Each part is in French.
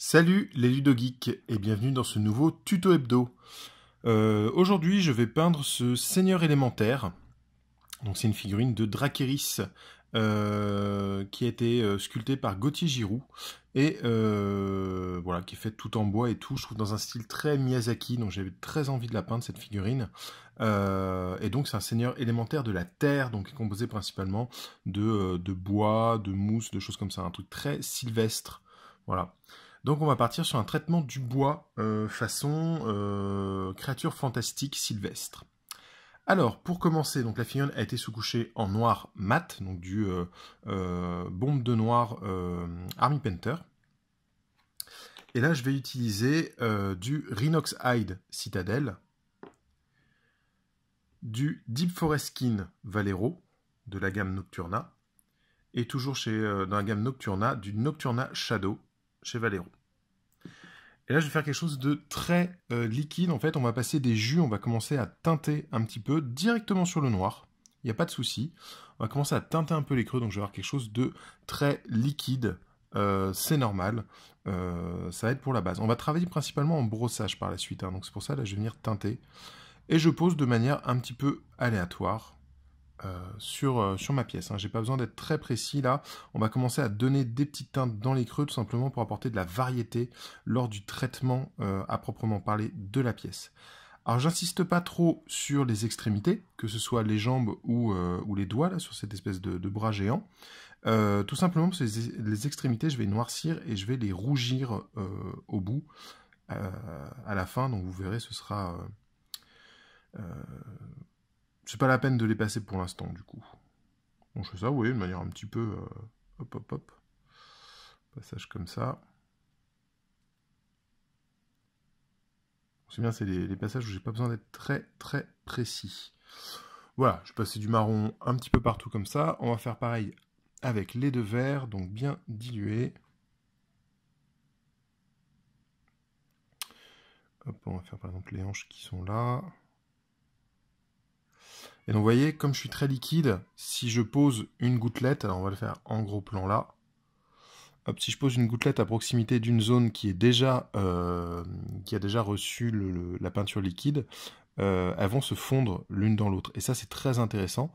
Salut les ludogeeks et bienvenue dans ce nouveau tuto hebdo. Euh, aujourd'hui je vais peindre ce seigneur élémentaire. Donc c'est une figurine de Drakeris euh, qui a été euh, sculptée par Gauthier Giroux et voilà qui est faite tout en bois et tout. Je trouve dans un style très Miyazaki donc j'avais très envie de la peindre cette figurine. et donc c'est un seigneur élémentaire de la terre donc composé principalement de, de bois, de mousse, de choses comme ça, un truc très sylvestre. Voilà. Donc on va partir sur un traitement du bois euh, façon euh, créature fantastique sylvestre. Alors, pour commencer, donc la figurine a été sous-couchée en noir mat, donc du euh, bombe de noir Army Painter. Et là, je vais utiliser du Rhinox Hide Citadel, du Deep Forest Skin Valero, de la gamme Nocturna, et toujours chez, dans la gamme Nocturna, du Nocturna Shadow, chez Valero. Et là, je vais faire quelque chose de très euh, liquide. En fait, on va passer des jus, on va commencer à teinter un petit peu directement sur le noir. Il n'y a pas de souci. On va commencer à teinter un peu les creux, donc je vais avoir quelque chose de très liquide. Euh, c'est normal. Euh, ça va être pour la base. On va travailler principalement en brossage par la suite, hein. donc c'est pour ça là, je vais venir teinter. Et je pose de manière un petit peu aléatoire. Euh, sur, euh, sur ma pièce. Je hein. J'ai pas besoin d'être très précis là. On va commencer à donner des petites teintes dans les creux tout simplement pour apporter de la variété lors du traitement euh, à proprement parler de la pièce. Alors j'insiste pas trop sur les extrémités, que ce soit les jambes ou, les doigts, là, sur cette espèce de, bras géant. tout simplement les, extrémités, je vais noircir et je vais les rougir au bout, à la fin. Donc vous verrez, ce sera c'est pas la peine de les passer pour l'instant, du coup. On je fais ça, oui, de manière un petit peu... Euh, hop, hop, hop. Passage comme ça. C'est bien, c'est les, passages où j'ai pas besoin d'être très, très précis. Voilà, je passais du marron un petit peu partout comme ça. On va faire pareil avec les deux verres, donc bien dilué. Hop, on va faire par exemple les hanches qui sont là. Et donc, vous voyez, comme je suis très liquide, si je pose une gouttelette, alors on va le faire en gros plan là. si je pose une gouttelette à proximité d'une zone qui, est déjà, euh, qui a déjà reçu la peinture liquide, euh, elles vont se fondre l'une dans l'autre. Et ça, c'est très intéressant.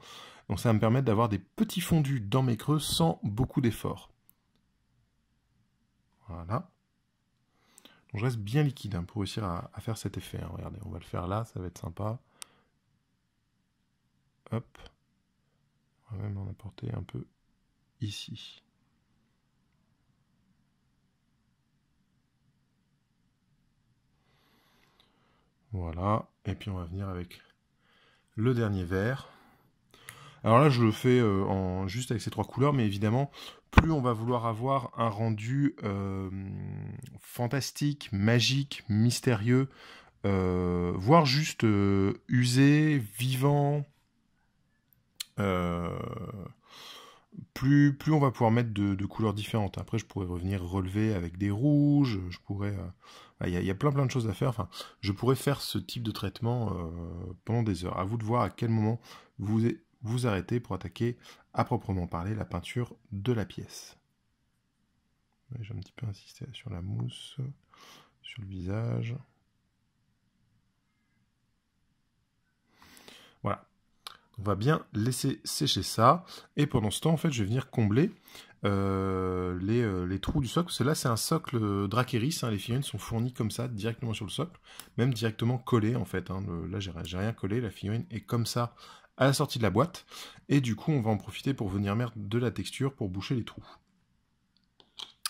Donc ça va me permettre d'avoir des petits fondus dans mes creux sans beaucoup d'effort. Voilà. Donc je reste bien liquide hein, pour réussir à, faire cet effet. Hein. Regardez, on va le faire là, ça va être sympa on va même en apporter un peu ici. Voilà, et puis on va venir avec le dernier vert. Alors là, je le fais euh, en, juste avec ces trois couleurs, mais évidemment, plus on va vouloir avoir un rendu euh, fantastique, magique, mystérieux, euh, voire juste usé, vivant, euh, plus, plus on va pouvoir mettre de, couleurs différentes. Après, je pourrais revenir relever avec des rouges, je pourrais... Euh, il y, a, plein plein de choses à faire. Enfin, je pourrais faire ce type de traitement euh, pendant des heures. À vous de voir à quel moment vous vous arrêtez pour attaquer à proprement parler la peinture de la pièce. J'ai un petit peu insisté sur la mousse, sur le visage. Voilà. On va bien laisser sécher ça. Et pendant ce temps, en fait, je vais venir combler euh, euh, les, trous du socle. C'est là, c'est un socle euh, drachéris hein. les figurines sont fournies comme ça, directement sur le socle. Même directement collées, en fait. Hein, là, j'ai rien collé. La figurine est comme ça à la sortie de la boîte. Et du coup, on va en profiter pour venir mettre de la texture pour boucher les trous.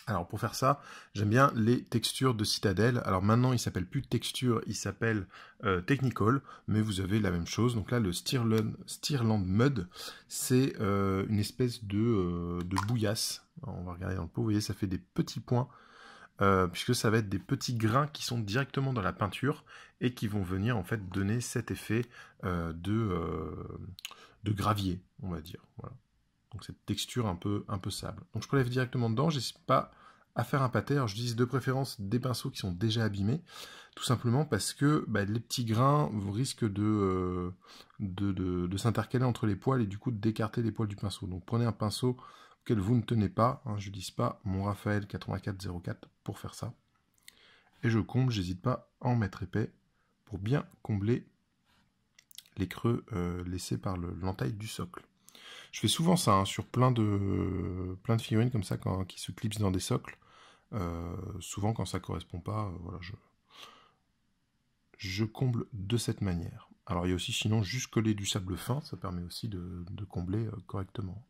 Alors pour faire ça, j'aime bien les textures de Citadel. Alors maintenant, il s'appelle plus texture, il s'appelle euh, Technical, mais vous avez la même chose. Donc là, le Stirland, Mud, c'est euh, une espèce de, euh, bouillasse. on va regarder dans le pot, vous voyez, ça fait des petits points, puisque ça va être des petits grains qui sont directement dans la peinture et qui vont venir en fait donner cet effet de, de gravier, on va dire. Voilà. Donc cette texture un peu, un peu sable. Donc je prélève directement dedans, n'hésite pas à faire un pâté. Je dis de préférence des pinceaux qui sont déjà abîmés, tout simplement parce que bah, les petits grains risquent euh, de, de, de, s'intercaler entre les poils et du coup d'écarter les poils du pinceau. Donc prenez un pinceau auquel vous ne tenez pas, hein, je n'utilise pas mon Raphaël 8404 pour faire ça. Et je comble, j'hésite pas à en mettre épais pour bien combler les creux euh, laissés par l'entaille du socle. Je fais souvent ça hein, sur plein de, figurines comme ça quand, qui se clipsent dans des socles. Euh, souvent, quand ça correspond pas, euh, voilà, je, comble de cette manière. Alors, il y a aussi sinon juste coller du sable fin, ça permet aussi de, combler euh, correctement.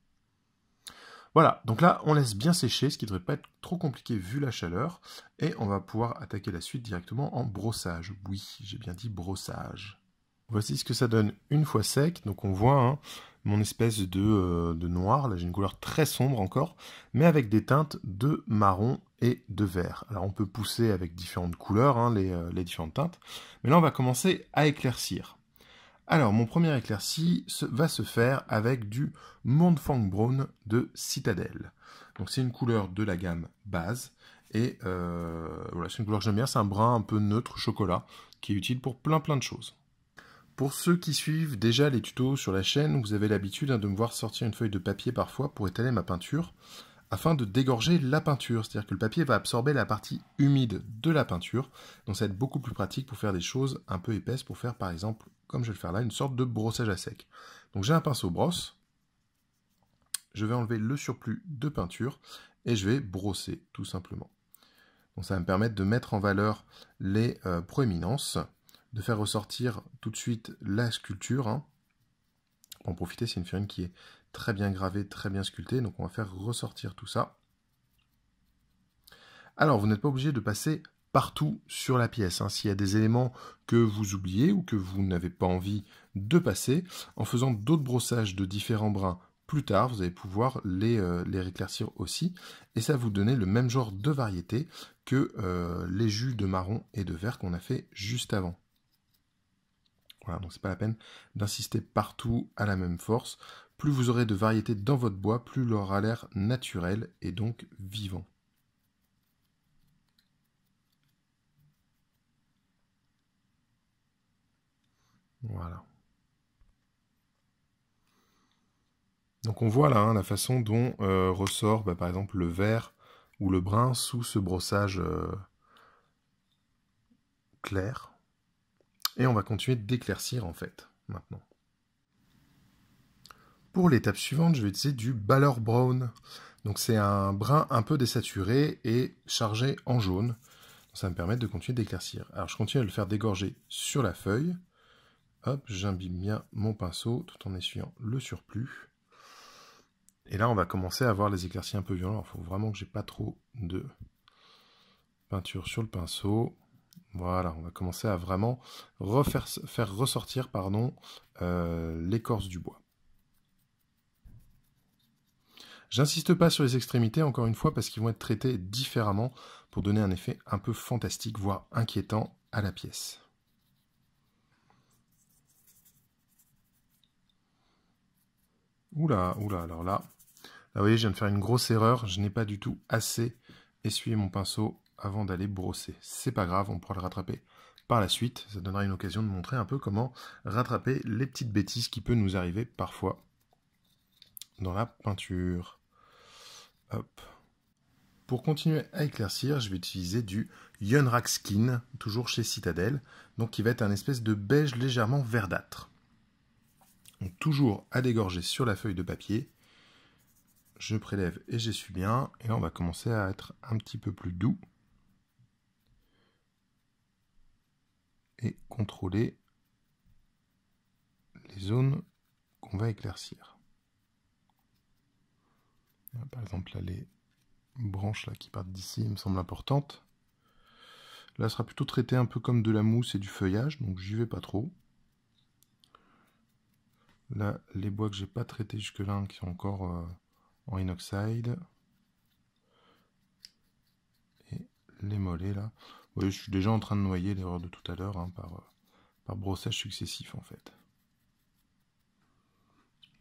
Voilà, donc là, on laisse bien sécher, ce qui ne devrait pas être trop compliqué vu la chaleur, et on va pouvoir attaquer la suite directement en brossage. Oui, j'ai bien dit brossage. Voici ce que ça donne une fois sec. Donc on voit, hein, mon espèce euh, de, noir. Là, j'ai une couleur très sombre encore, mais avec des teintes de marron et de vert. Alors, on peut pousser avec différentes couleurs, hein, euh, les, différentes teintes. Mais là, on va commencer à éclaircir. Alors, mon premier éclairci va se faire avec du Mondfang Brown de Citadel. Donc, c'est une couleur de la gamme base. Et euh, voilà, c'est une couleur que j'aime bien, c'est un brun un peu neutre, chocolat, qui est utile pour plein plein de choses. Pour ceux qui suivent déjà les tutos sur la chaîne, vous avez l'habitude hein, de me voir sortir une feuille de papier parfois pour étaler ma peinture, afin de dégorger la peinture, c'est-à-dire que le papier va absorber la partie humide de la peinture, donc ça va être beaucoup plus pratique pour faire des choses un peu épaisses, pour faire par exemple, comme je vais le faire là, une sorte de brossage à sec. Donc j'ai un pinceau brosse, je vais enlever le surplus de peinture, et je vais brosser, tout simplement. Donc ça va me permettre de mettre en valeur les euh, proéminences, de faire ressortir tout de suite la sculpture. Hein. Pour en profiter, c'est une figurine qui est très bien gravée, très bien sculptée, donc on va faire ressortir tout ça. Alors, vous n'êtes pas obligé de passer partout sur la pièce. Hein. S'il y a des éléments que vous oubliez ou que vous n'avez pas envie de passer, en faisant d'autres brossages de différents brins plus tard, vous allez pouvoir les, euh, les, réclaircir aussi. Et ça va vous donner le même genre de variété que euh, les jus de marron et de vert qu'on a fait juste avant. Voilà, donc c'est pas la peine d'insister partout à la même force. Plus vous aurez de variétés dans votre bois, plus il aura l'air naturel et donc vivant. Voilà. Donc on voit là hein, la façon dont euh, ressort bah, par exemple le vert ou le brun sous ce brossage euh, clair. Et on va continuer d'éclaircir en fait, maintenant. Pour l'étape suivante, je vais utiliser du Balor Brown. Donc c'est un brun un peu désaturé et chargé en jaune. Ça va me permettre de continuer d'éclaircir. Alors je continue à le faire dégorger sur la feuille. Hop, j'imbibe bien mon pinceau tout en essuyant le surplus. Et là, on va commencer à avoir les éclaircies un peu violents. Il faut vraiment que j'ai pas trop de peinture sur le pinceau. Voilà, on va commencer à vraiment refaire, faire ressortir pardon, euh, l'écorce du bois. J'insiste pas sur les extrémités, encore une fois, parce qu'ils vont être traités différemment pour donner un effet un peu fantastique, voire inquiétant à la pièce. Oula, oula, alors là, là vous voyez, je viens de faire une grosse erreur, je n'ai pas du tout assez essuyé mon pinceau avant d'aller brosser. C'est pas grave, on pourra le rattraper par la suite. Ça donnera une occasion de montrer un peu comment rattraper les petites bêtises qui peuvent nous arriver parfois dans la peinture. Hop. Pour continuer à éclaircir, je vais utiliser du Yonrak Skin, toujours chez Citadel, donc qui va être un espèce de beige légèrement verdâtre. toujours à dégorger sur la feuille de papier. Je prélève et j'essuie bien. Et là, on va commencer à être un petit peu plus doux. et contrôler les zones qu'on va éclaircir. Par exemple, là, les branches là, qui partent d'ici me semblent importantes. Là, ça sera plutôt traité un peu comme de la mousse et du feuillage, donc j'y vais pas trop. Là, les bois que j'ai pas traités jusque-là, hein, qui sont encore euh, en inoxide. Et les mollets, là voyez, je suis déjà en train de noyer l'erreur de tout à l'heure hein, euh, par, brossage successif en fait.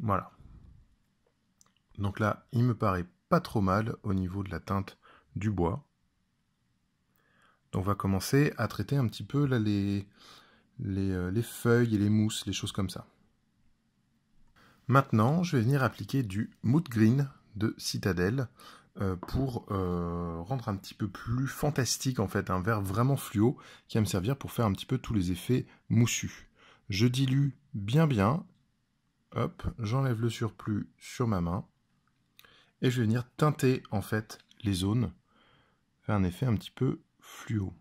Voilà. Donc là, il me paraît pas trop mal au niveau de la teinte du bois. Donc on va commencer à traiter un petit peu euh, les, feuilles et les mousses, les choses comme ça. Maintenant, je vais venir appliquer du Mood Green de Citadel euh, pour euh, rendre un petit peu plus fantastique en fait un verre vraiment fluo qui va me servir pour faire un petit peu tous les effets moussus. Je dilue bien bien, hop, j'enlève le surplus sur ma main et je vais venir teinter en fait les zones, faire un effet un petit peu fluo.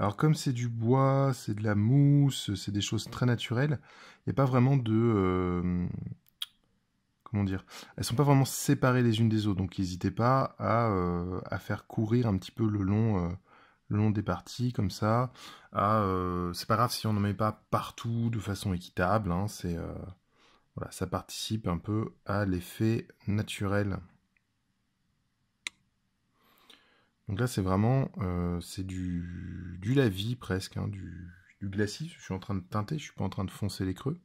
Alors comme c'est du bois, c'est de la mousse, c'est des choses très naturelles, il n'y a pas vraiment de... Euh, comment dire Elles ne sont pas vraiment séparées les unes des autres, donc n'hésitez pas à, euh, à, faire courir un petit peu le long, euh, le long des parties, comme ça. À, c'est pas grave si on n'en met pas partout de façon équitable, hein, voilà, ça participe un peu à l'effet naturel. Donc là, c'est vraiment euh, c'est du, lavis presque, hein, du, du glacis. Je suis en train de teinter, je suis pas en train de foncer les creux.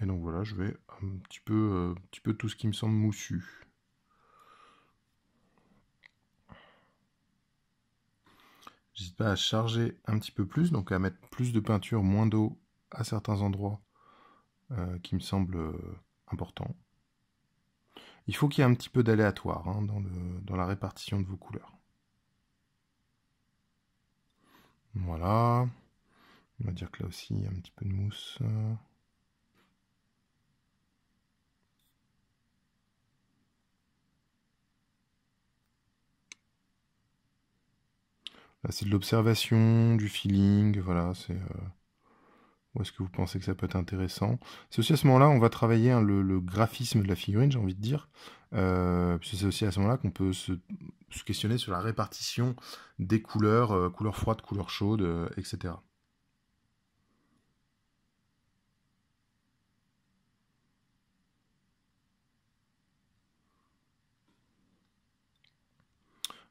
Et donc voilà, je vais un petit peu, euh, petit peu tout ce qui me semble moussu. J'hésite pas à charger un petit peu plus, donc à mettre plus de peinture, moins d'eau à certains endroits euh, qui me semblent importants. Il faut qu'il y ait un petit peu d'aléatoire hein, dans, la répartition de vos couleurs. Voilà. On va dire que là aussi, il y a un petit peu de mousse. Là, c'est de l'observation, du feeling, voilà, c'est... Euh, ou est-ce que vous pensez que ça peut être intéressant C'est aussi à ce moment-là, on va travailler hein, le, graphisme de la figurine, j'ai envie de dire. Euh, c'est aussi à ce moment-là qu'on peut se, questionner sur la répartition des couleurs, euh, couleurs froides, couleurs chaudes, euh, etc.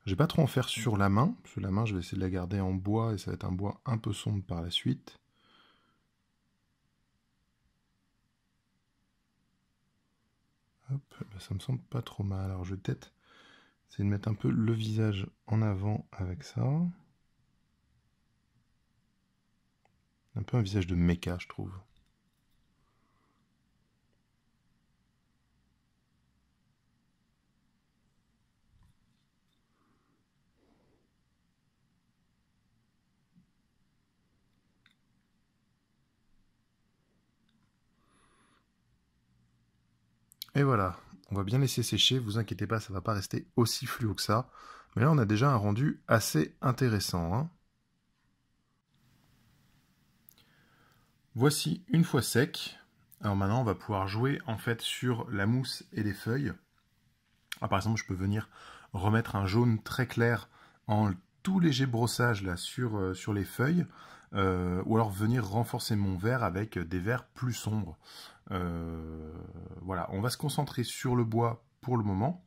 Je vais pas trop en faire sur la main, parce que la main je vais essayer de la garder en bois et ça va être un bois un peu sombre par la suite. Hop, bah, ça me semble pas trop mal. Alors je vais peut-être essayer de mettre un peu le visage en avant avec ça. Un peu un visage de méca, je trouve. Et voilà, on va bien laisser sécher, vous inquiétez pas, ça va pas rester aussi fluo que ça. Mais là, on a déjà un rendu assez intéressant. Hein. Voici une fois sec. Alors maintenant, on va pouvoir jouer en fait sur la mousse et les feuilles. Ah, par exemple, je peux venir remettre un jaune très clair en tout léger brossage là sur, euh, sur les feuilles. Euh, ou alors venir renforcer mon vert avec des verts plus sombres. Euh, voilà, on va se concentrer sur le bois pour le moment.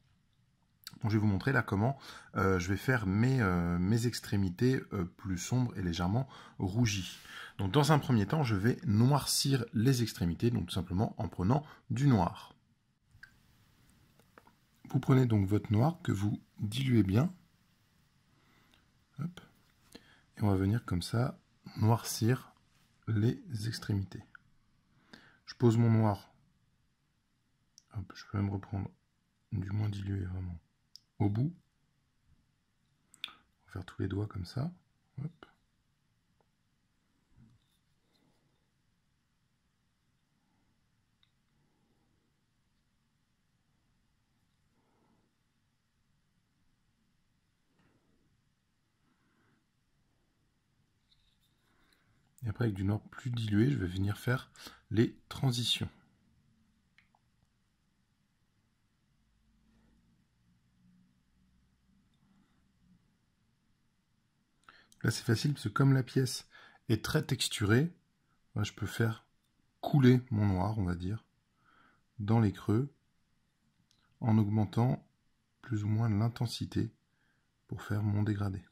Donc, je vais vous montrer là comment euh, je vais faire mes, euh, mes extrémités plus sombres et légèrement rougies. Donc dans un premier temps, je vais noircir les extrémités, donc tout simplement en prenant du noir. Vous prenez donc votre noir que vous diluez bien. Et on va venir comme ça noircir les extrémités. Je pose mon noir. je peux même reprendre du moins dilué vraiment. Au bout, on va faire tous les doigts comme ça. Et après, avec du noir plus dilué, je vais venir faire les transitions. Là, c'est facile parce que comme la pièce est très texturée, je peux faire couler mon noir, on va dire, dans les creux, en augmentant plus ou moins l'intensité pour faire mon dégradé.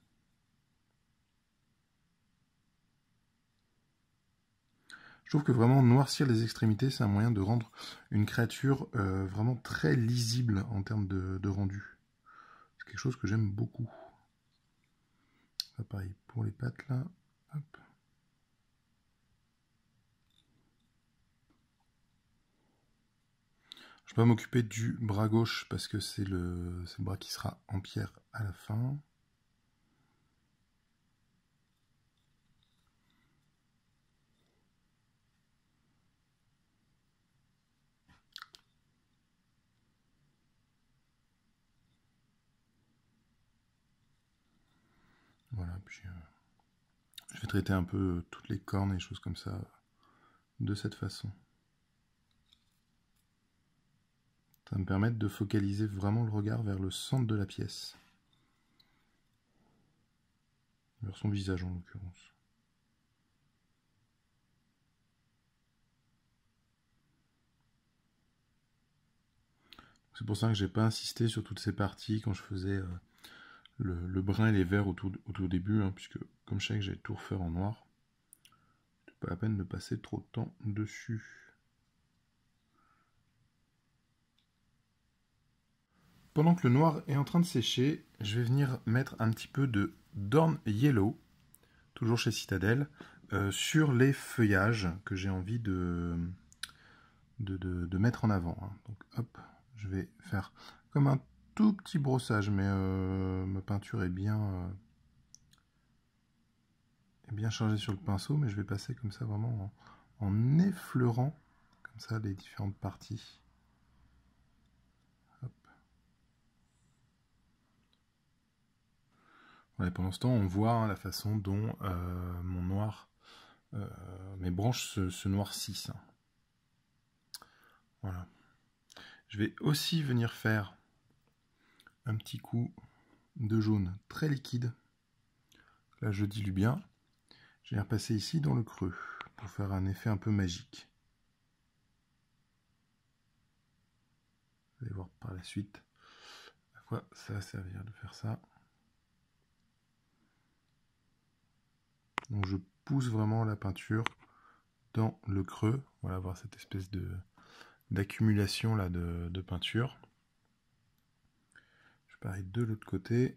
Je trouve que vraiment noircir les extrémités, c'est un moyen de rendre une créature euh, vraiment très lisible en termes de, rendu. C'est quelque chose que j'aime beaucoup. pareil pour les pattes là. Je vais m'occuper du bras gauche parce que c'est le bras qui sera en pierre à la fin. voilà, puis euh, je vais traiter un peu euh, toutes les cornes et choses comme ça euh, de cette façon. Ça va me permettre de focaliser vraiment le regard vers le centre de la pièce. Vers son visage en l'occurrence. C'est pour ça que j'ai pas insisté sur toutes ces parties quand je faisais le, brun et les verts au tout, au début, hein, puisque comme je sais que j'ai tout refaire en noir, c'est pas la peine de passer trop de temps dessus. Pendant que le noir est en train de sécher, je vais venir mettre un petit peu de Dorn Yellow, toujours chez Citadel, euh, sur les feuillages que j'ai envie de, de, mettre en avant. Hein. Donc hop, je vais faire comme un petit brossage, mais euh, ma peinture est bien, euh, est bien chargée sur le pinceau, mais je vais passer comme ça vraiment en, effleurant comme ça les différentes parties. Hop. pendant ce temps, on voit hein, la façon dont euh, mon noir, mes branches se, noircissent. Voilà. Je vais aussi venir faire un petit coup de jaune très liquide. Là, je dilue bien. Je vais repasser ici dans le creux pour faire un effet un peu magique. Vous allez voir par la suite à quoi ça va servir de faire ça. Donc je pousse vraiment la peinture dans le creux. Voilà, avoir cette espèce de d'accumulation là de peinture pareil de l'autre côté.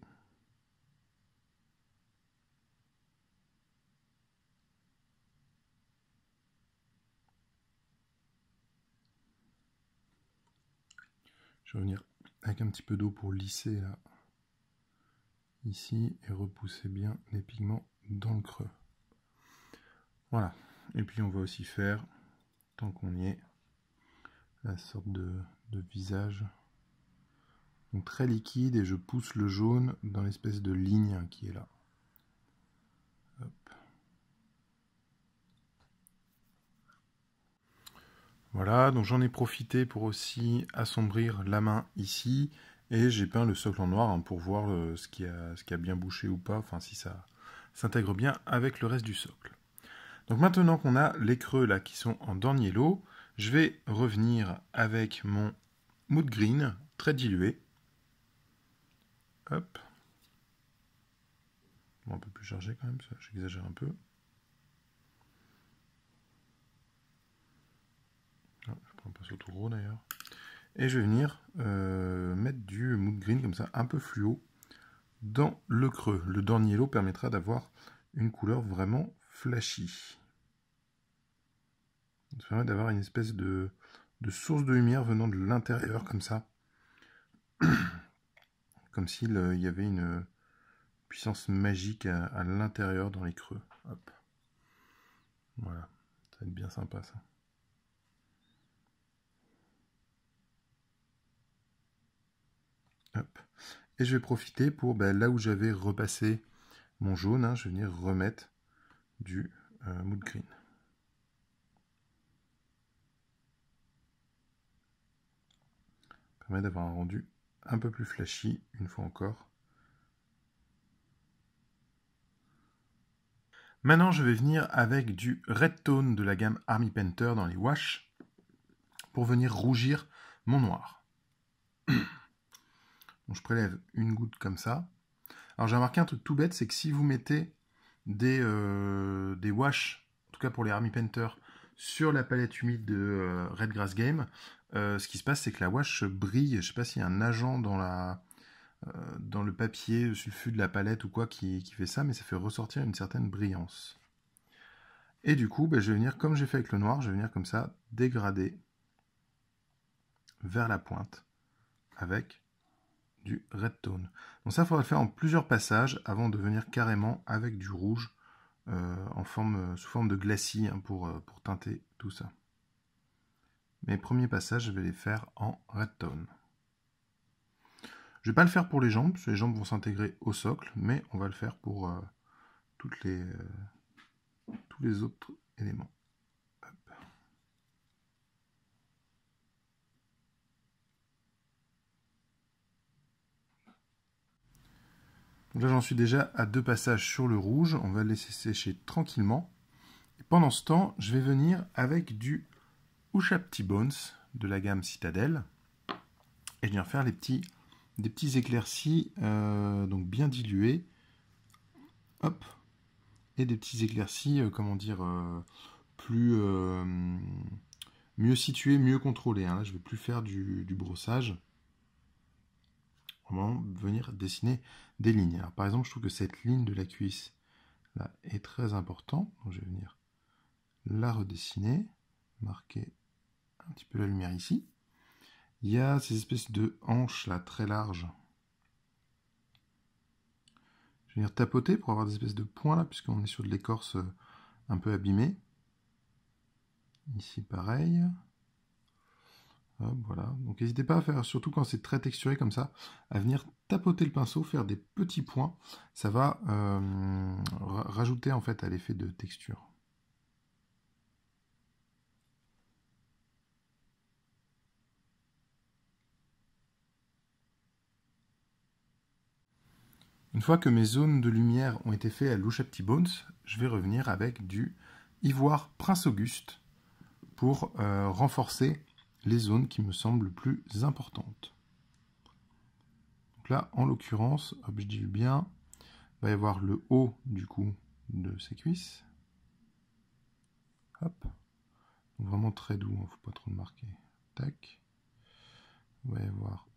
Je vais venir avec un petit peu d'eau pour lisser ici, et repousser bien les pigments dans le creux. Voilà. Et puis on va aussi faire, tant qu'on y est, la sorte de visage très liquide et je pousse le jaune dans l'espèce de ligne qui est là. Voilà, donc j'en ai profité pour aussi assombrir la main ici et j'ai peint le socle en noir hein, pour voir euh, ce, qui a, ce qui a bien bouché ou pas, enfin si ça s'intègre bien avec le reste du socle. Donc maintenant qu'on a les creux là qui sont en dernier lot, je vais revenir avec mon mood green très dilué Hop. un peu plus chargé quand même, ça. j'exagère un peu. Ah, je prends pas ce tout gros d'ailleurs. Et je vais venir euh, mettre du mood green comme ça, un peu fluo, dans le creux. Le dernier lot permettra d'avoir une couleur vraiment flashy. Ça permet d'avoir une espèce de, de source de lumière venant de l'intérieur comme ça. comme s'il euh, y avait une puissance magique à, l'intérieur dans les creux. Voilà, ça va être bien sympa ça. Et je vais profiter pour ben, là où j'avais repassé mon jaune, hein, je vais venir remettre du euh, mood green. Ça permet d'avoir un rendu un peu plus flashy, une fois encore. Maintenant, je vais venir avec du Red Tone de la gamme Army Painter dans les wash pour venir rougir mon noir. je prélève une goutte comme ça. Alors j'ai remarqué un truc tout bête, c'est que si vous mettez des, euh, des wash, en tout cas pour les Army Painter, sur la palette humide de euh, Red Grass Game, euh, ce qui se passe, c'est que la wash brille. Je ne sais pas s'il y a un agent dans la papier, euh, dans le papier de la palette ou quoi qui, fait ça, mais ça fait ressortir une certaine brillance. Et du coup, ben, je vais venir, comme j'ai fait avec le noir, je vais venir comme ça, dégrader vers la pointe avec du red tone. Donc ça, il faudra le faire en plusieurs passages avant de venir carrément avec du rouge euh, en forme, sous forme de glacis hein, pour teinter tout ça. Mes premiers passages, je vais les faire en red tone. Je ne vais pas le faire pour les jambes, parce que les jambes vont s'intégrer au socle, mais on va le faire pour euh, toutes les, euh, tous les autres éléments. là j'en suis déjà à deux passages sur le rouge, on va le laisser sécher tranquillement. pendant ce temps, je vais venir avec du à Petit Bones de la gamme Citadel. Et je viens faire les petits, des petits éclaircis, euh, donc bien dilués. Hop. Et des petits éclaircis, euh, comment dire, euh, plus mieux situés, mieux contrôlés. Hein. Là, je vais plus faire du, brossage. Vraiment, venir dessiner des lignes. par exemple, je trouve que cette ligne de la cuisse, là, est très importante. je vais venir la redessiner, marquer un petit peu la lumière ici. Il y a ces espèces de hanches là très larges. Je vais venir tapoter pour avoir des espèces de points là, puisqu'on est sur de l'écorce euh, un peu abîmée. Ici pareil. voilà. Donc n'hésitez pas à faire, surtout quand c'est très texturé comme ça, à venir tapoter le pinceau, faire des petits points. Ça va euh, rajouter en fait à l'effet de texture. fois que mes zones de lumière ont été faites à l'ouche à Petit Bones, je vais revenir avec du ivoire Prince Auguste pour euh, renforcer les zones qui me semblent plus importantes. Donc là, en l'occurrence, je dis bien, il va y avoir le haut du coup de ses cuisses. Hop. vraiment très doux, ne hein, faut pas trop le marquer. Tac. Il va y avoir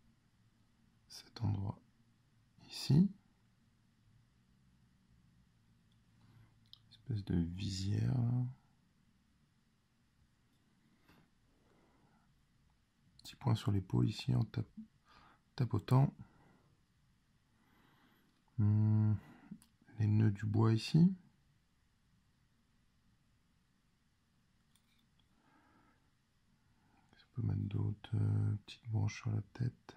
cet endroit ici. espèce de visière Petit point sur l'épaule ici en tapotant. Hmm, les nœuds du bois ici. On peut mettre d'autres euh, petites branches sur la tête.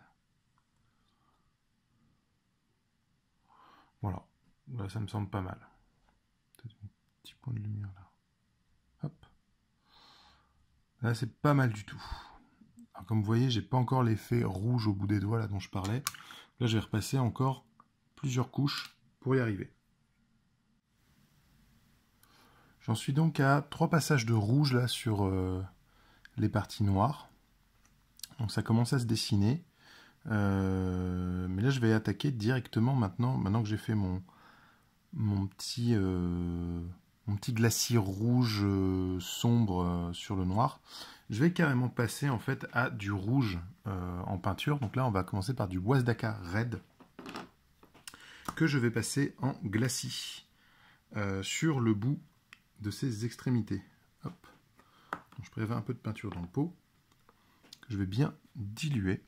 Voilà, là ça me semble pas mal petit point de lumière là. Hop. Là, c'est pas mal du tout. comme vous voyez, j'ai pas encore l'effet rouge au bout des doigts là dont je parlais. Là, je vais repasser encore plusieurs couches pour y arriver. J'en suis donc à trois passages de rouge là sur euh, les parties noires. Donc ça commence à se dessiner. Euh, mais là, je vais attaquer directement maintenant, maintenant que j'ai fait mon, mon petit... Euh, mon petit glacis rouge euh, sombre euh, sur le noir. Je vais carrément passer en fait à du rouge euh, en peinture. Donc là, on va commencer par du Wasdaka Red que je vais passer en glacis sur le bout de ses extrémités. je prévais un peu de peinture dans le pot que je vais bien diluer.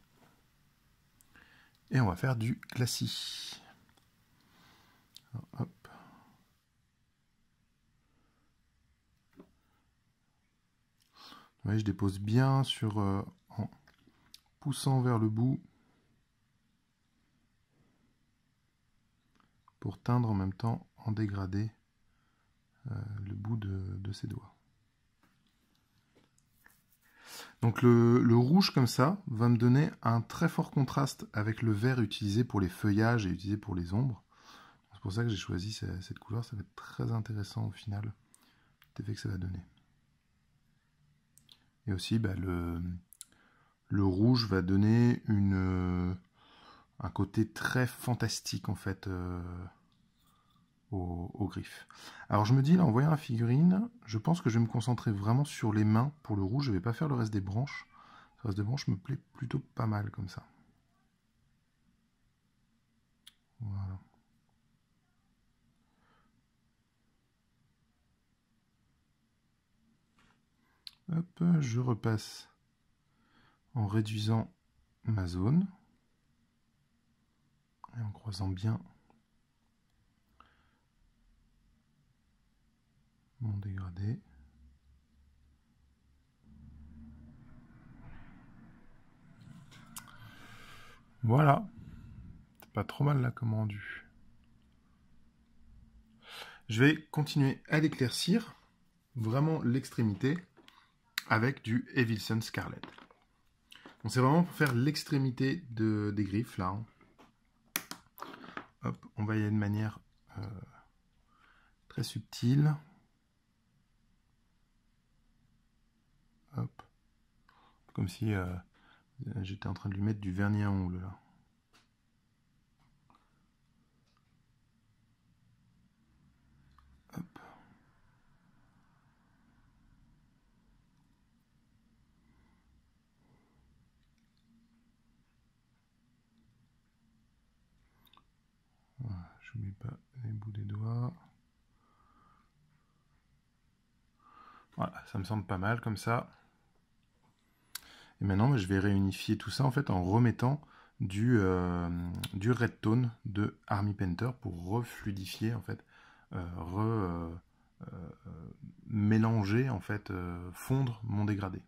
Et on va faire du glacis. hop. je dépose bien sur, euh, en poussant vers le bout pour teindre en même temps en dégradé euh, le bout de, ses doigts. Donc le, rouge comme ça va me donner un très fort contraste avec le vert utilisé pour les feuillages et utilisé pour les ombres. C'est pour ça que j'ai choisi cette couleur, ça va être très intéressant au final, l'effet que ça va donner. Et aussi, bah, le, rouge va donner euh, un côté très fantastique, en fait, euh, aux, griffes. Alors, je me dis, en voyant la figurine, je pense que je vais me concentrer vraiment sur les mains pour le rouge. Je ne vais pas faire le reste des branches. Le reste des branches me plaît plutôt pas mal, comme ça. Voilà. Hop, je repasse en réduisant ma zone et en croisant bien mon dégradé. Voilà, c'est pas trop mal là comme rendu. Je vais continuer à l'éclaircir, vraiment l'extrémité avec du Evilson Scarlet. c'est vraiment pour faire l'extrémité de, des griffes, là. Hein. on va y aller de manière euh, très subtile. Comme si euh, j'étais en train de lui mettre du vernis à ongles, là. je mets pas les bouts des doigts. Voilà, ça me semble pas mal comme ça. Et maintenant, bah, je vais réunifier tout ça en fait en remettant du, euh, du red tone de Army Painter pour refluidifier en fait, euh, euh, mélanger en fait, fondre mon dégradé.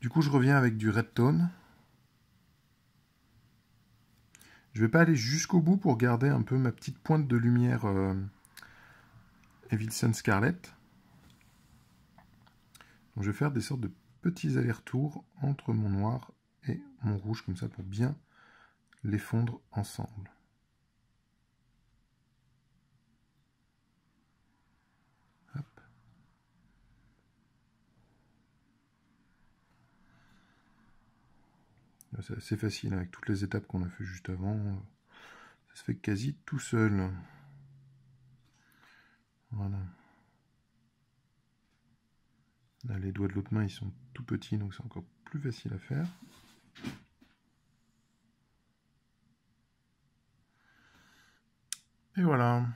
Du coup, je reviens avec du red tone. Je ne vais pas aller jusqu'au bout pour garder un peu ma petite pointe de lumière euh, Evilson Scarlet. Donc je vais faire des sortes de petits allers-retours entre mon noir et mon rouge, comme ça, pour bien les fondre ensemble. c'est facile avec toutes les étapes qu'on a fait juste avant. Ça se fait quasi tout seul. Voilà. Là, les doigts de l'autre main, ils sont tout petits, donc c'est encore plus facile à faire. Et voilà.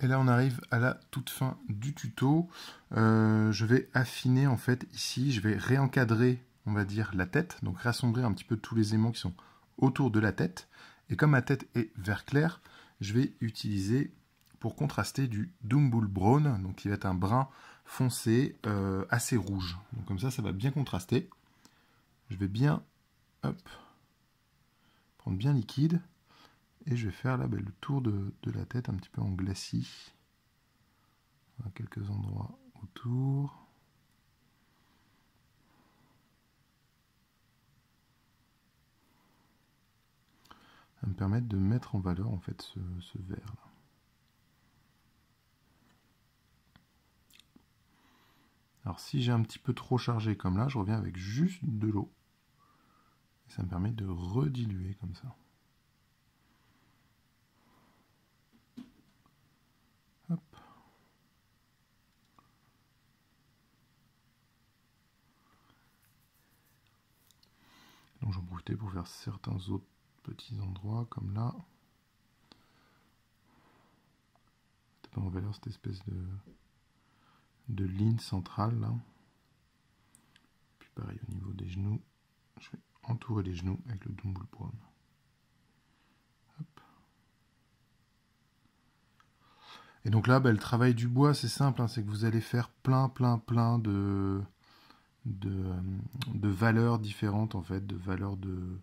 Et là, on arrive à la toute fin du tuto. Euh, je vais affiner, en fait, ici, je vais réencadrer on va dire, la tête, donc rassembler un petit peu tous les aimants qui sont autour de la tête. Et comme ma tête est vert clair, je vais utiliser pour contraster du Doombull Brown, donc qui va être un brun foncé, euh, assez rouge. comme ça, ça va bien contraster. Je vais bien, hop, prendre bien liquide. Et je vais faire ben, le tour de, de, la tête un petit peu en glacis. À quelques endroits autour. me permettre de mettre en valeur en fait ce, verre là. Alors si j'ai un petit peu trop chargé comme là, je reviens avec juste de l'eau. Et ça me permet de rediluer comme ça. Donc j'en profite pour faire certains autres petits endroits comme là. C'est pas en valeur cette espèce de, de ligne centrale là. Puis pareil au niveau des genoux, je vais entourer les genoux avec le double brown. Et donc là, bah, le travail du bois, c'est simple, hein, c'est que vous allez faire plein, plein, plein de, de, de valeurs différentes, en fait, de valeurs de,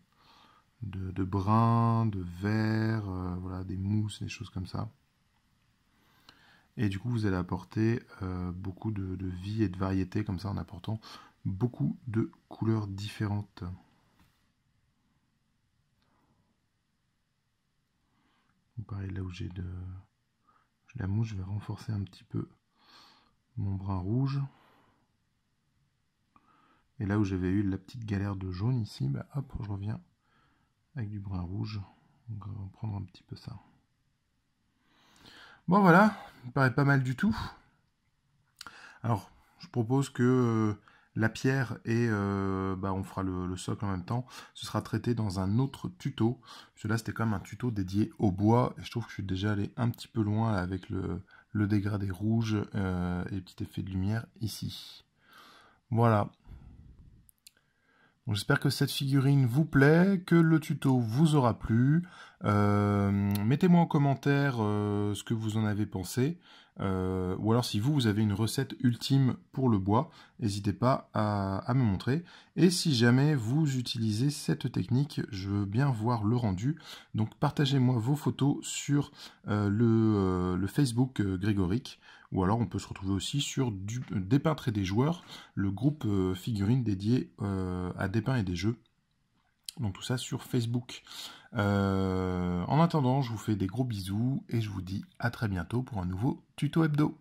de, brun, de vert, euh, voilà, des mousses, des choses comme ça. Et du coup, vous allez apporter euh, beaucoup de, vie et de variété comme ça en apportant beaucoup de couleurs différentes. Pareil, là où j'ai de, la mousse, je vais renforcer un petit peu mon brun rouge. Et là où j'avais eu la petite galère de jaune ici, bah hop, je reviens du brun rouge. on prendre un petit peu ça. Bon voilà, paraît pas mal du tout. Alors, je propose que euh, la pierre et euh, bah, on fera le, socle en même temps. Ce sera traité dans un autre tuto. cela c'était quand même un tuto dédié au bois. Et je trouve que je suis déjà allé un petit peu loin avec le, le, dégradé rouge euh, et petit effet de lumière ici. Voilà, J'espère que cette figurine vous plaît, que le tuto vous aura plu. Euh, mettez-moi en commentaire euh, ce que vous en avez pensé. Euh, ou alors si vous, vous avez une recette ultime pour le bois, n'hésitez pas à, me montrer. Et si jamais vous utilisez cette technique, je veux bien voir le rendu. Donc partagez-moi vos photos sur euh, euh, le, Facebook Grégorique, Ou alors on peut se retrouver aussi sur du, Des et des joueurs, le groupe figurine dédié à des et des jeux. Donc tout ça sur Facebook. Euh, en attendant, je vous fais des gros bisous et je vous dis à très bientôt pour un nouveau tuto hebdo.